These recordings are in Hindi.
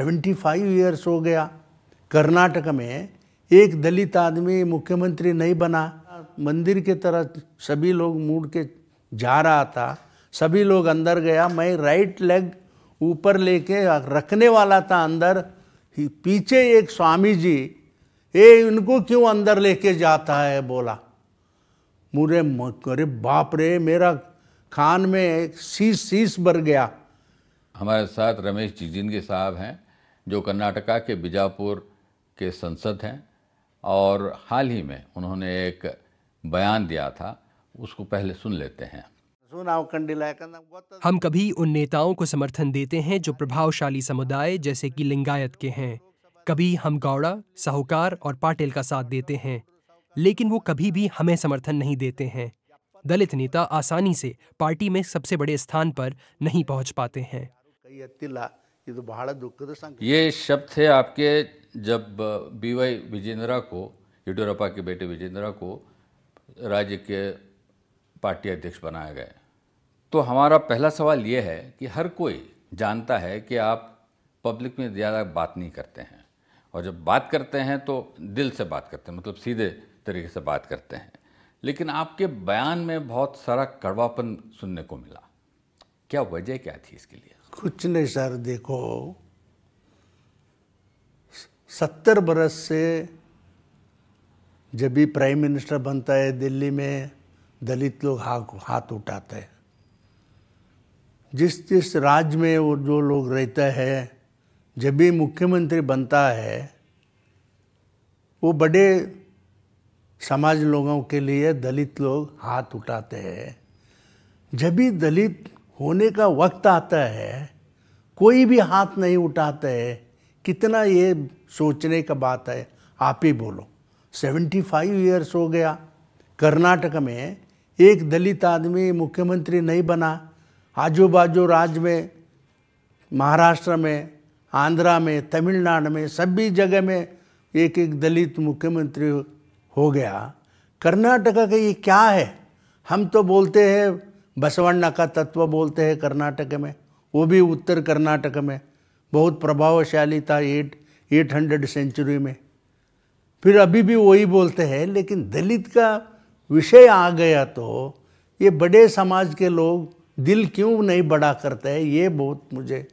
75 ईयर्स हो गया कर्नाटक में एक दलित आदमी मुख्यमंत्री नहीं बना मंदिर के तरह सभी लोग मुड़ के जा रहा था सभी लोग अंदर गया मैं राइट लेग ऊपर लेके रखने वाला था अंदर पीछे एक स्वामी जी ए इनको क्यों अंदर लेके जाता है बोला मुरे अरे बाप रे मेरा खान में एक शीश शीश भर गया हमारे साथ रमेश जिजिन के साहब हैं जो कर्नाटका के बीजापुर के संसद हैं और हाल ही में उन्होंने एक बयान दिया था उसको पहले सुन लेते हैं हम कभी उन नेताओं को समर्थन देते हैं जो प्रभावशाली समुदाय जैसे कि लिंगायत के हैं कभी हम गौड़ा साहूकार और पाटिल का साथ देते हैं लेकिन वो कभी भी हमें समर्थन नहीं देते हैं दलित नेता आसानी से पार्टी में सबसे बड़े स्थान पर नहीं पहुंच पाते हैं ये तो बड़ा दुखद संकेत ये शब्द थे आपके जब बी वाई विजेंद्रा को येडियुरप्पा के बेटे विजेंद्रा को राज्य के पार्टी अध्यक्ष बनाया गया तो हमारा पहला सवाल ये है कि हर कोई जानता है कि आप पब्लिक में ज़्यादा बात नहीं करते हैं और जब बात करते हैं तो दिल से बात करते हैं मतलब सीधे तरीके से बात करते हैं लेकिन आपके बयान में बहुत सारा कड़वापन सुनने को मिला क्या वजह क्या थी इसके लिए कुछ नहीं सर देखो सत्तर बरस से जब भी प्राइम मिनिस्टर बनता है दिल्ली में दलित लोग हाथ हाथ उठाते हैं जिस जिस राज्य में वो जो लोग रहता है जब भी मुख्यमंत्री बनता है वो बड़े समाज लोगों के लिए दलित लोग हाथ उठाते हैं जब भी दलित होने का वक्त आता है कोई भी हाथ नहीं उठाता है कितना ये सोचने का बात है आप ही बोलो 75 इयर्स हो गया कर्नाटक में एक दलित आदमी मुख्यमंत्री नहीं बना आजू बाजू राज्य में महाराष्ट्र में आंध्रा में तमिलनाडु में सभी जगह में एक एक दलित मुख्यमंत्री हो गया कर्नाटका का ये क्या है हम तो बोलते हैं बसवण्ण का तत्व बोलते हैं कर्नाटक में वो भी उत्तर कर्नाटक में बहुत प्रभावशाली था एट एट हंड्रेड सेंचुरी में फिर अभी भी वही बोलते हैं लेकिन दलित का विषय आ गया तो ये बड़े समाज के लोग दिल क्यों नहीं बड़ा करते हैं ये बहुत मुझे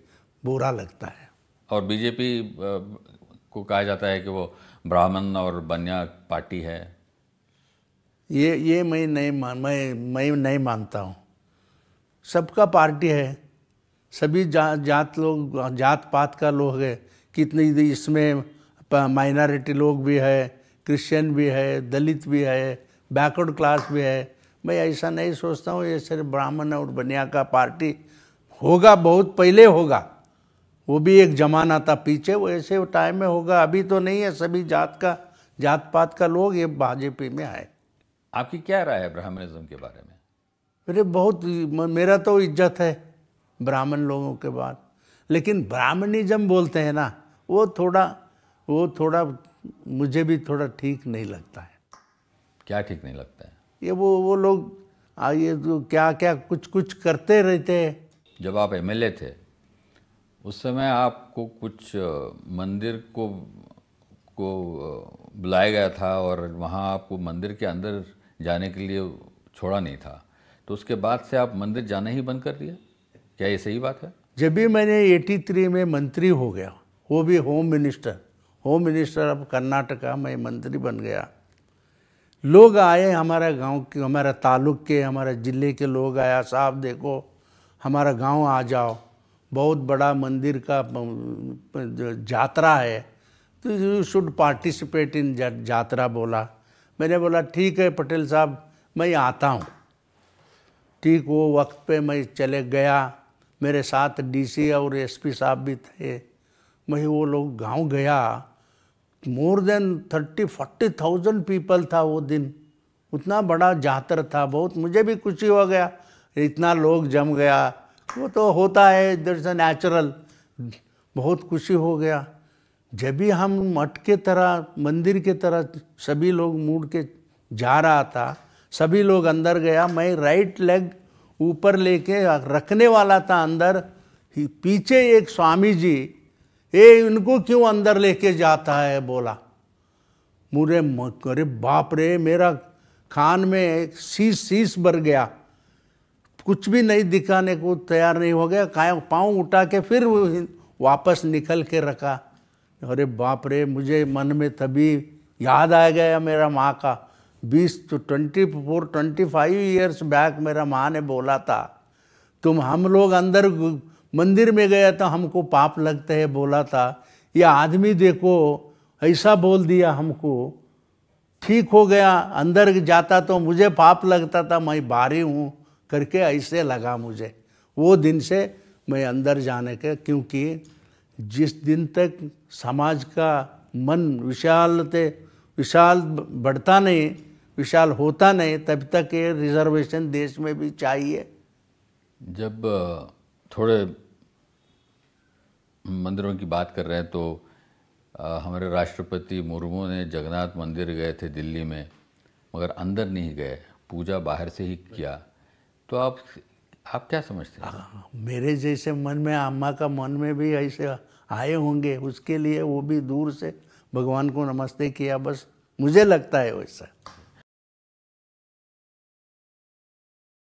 बुरा लगता है और बीजेपी को कहा जाता है कि वो ब्राह्मण और बनिया पार्टी है ये ये मैं नहीं मान मैं मैं नहीं मानता हूँ सबका पार्टी है सभी जा, जात लोग जात पात का लोग है कितनी इसमें माइनॉरिटी लोग भी है क्रिश्चियन भी है दलित भी है बैकवर्ड क्लास भी है मैं ऐसा नहीं सोचता हूँ ये सिर्फ ब्राह्मण और बनिया का पार्टी होगा बहुत पहले होगा वो भी एक जमाना था पीछे वो ऐसे टाइम में होगा अभी तो नहीं है सभी जात का जात पात का लोग ये भाजपा में आए आपकी क्या राय है ब्राह्मणिज्म के बारे में अरे बहुत मेरा तो इज्जत है ब्राह्मण लोगों के बाद लेकिन ब्राह्मणिज्म बोलते हैं ना वो थोड़ा वो थोड़ा मुझे भी थोड़ा ठीक नहीं लगता है क्या ठीक नहीं लगता है ये वो वो लोग आइए तो क्या क्या कुछ कुछ करते रहते हैं जब आप एम थे उस समय आपको कुछ मंदिर को को बुलाया गया था और वहाँ आपको मंदिर के अंदर जाने के लिए छोड़ा नहीं था तो उसके बाद से आप मंदिर जाना ही बंद कर दिया क्या ये सही बात है जब भी मैंने 83 में मंत्री हो गया वो भी होम मिनिस्टर होम मिनिस्टर अब कर्नाटका में मंत्री बन गया लोग आए हमारा गांव के हमारा ताल्लुक के हमारे ज़िले के लोग आया साहब देखो हमारा गांव आ जाओ बहुत बड़ा मंदिर का जात्रा है तो you should participate in jatra बोला मैंने बोला ठीक है पटेल साहब मैं आता हूँ ठीक वो वक्त पे मैं चले गया मेरे साथ डीसी और एसपी साहब भी थे मैं वो लोग गांव गया more than thirty forty thousand people था वो दिन उतना बड़ा जातर था बहुत मुझे भी खुशी हो गया इतना लोग जम गया वो तो होता है दर अ नेचुरल बहुत खुशी हो गया जब भी हम मठ के तरह मंदिर के तरह सभी लोग मुड़ के जा रहा था सभी लोग अंदर गया मैं राइट लेग ऊपर लेके रखने वाला था अंदर ही पीछे एक स्वामी जी ए इनको क्यों अंदर लेके जाता है बोला मुरे अरे बाप रे मेरा खान में एक शीश शीश भर गया कुछ भी नहीं दिखाने को तैयार नहीं हो गया काय पाँव उठा के फिर वापस निकल के रखा अरे बाप रे मुझे मन में तभी याद आ गया मेरा माँ का बीस तो twenty four twenty five years back मेरा माँ ने बोला था तुम हम लोग अंदर मंदिर में गए तो हमको पाप लगते हैं बोला था ये आदमी देखो ऐसा बोल दिया हमको ठीक हो गया अंदर जाता तो मुझे पाप लगता था मैं भारी हूँ करके ऐसे लगा मुझे वो दिन से मैं अंदर जाने के क्योंकि जिस दिन तक समाज का मन विशाल थे विशाल बढ़ता नहीं विशाल होता नहीं तब तक ये रिजर्वेशन देश में भी चाहिए जब थोड़े मंदिरों की बात कर रहे हैं तो हमारे राष्ट्रपति मुर्मू ने जगन्नाथ मंदिर गए थे दिल्ली में मगर अंदर नहीं गए पूजा बाहर से ही किया तो आप आप क्या समझते हैं हाँ, मेरे जैसे मन में अम्मा का मन में भी ऐसे आए होंगे उसके लिए वो भी दूर से भगवान को नमस्ते किया बस मुझे लगता है वैसा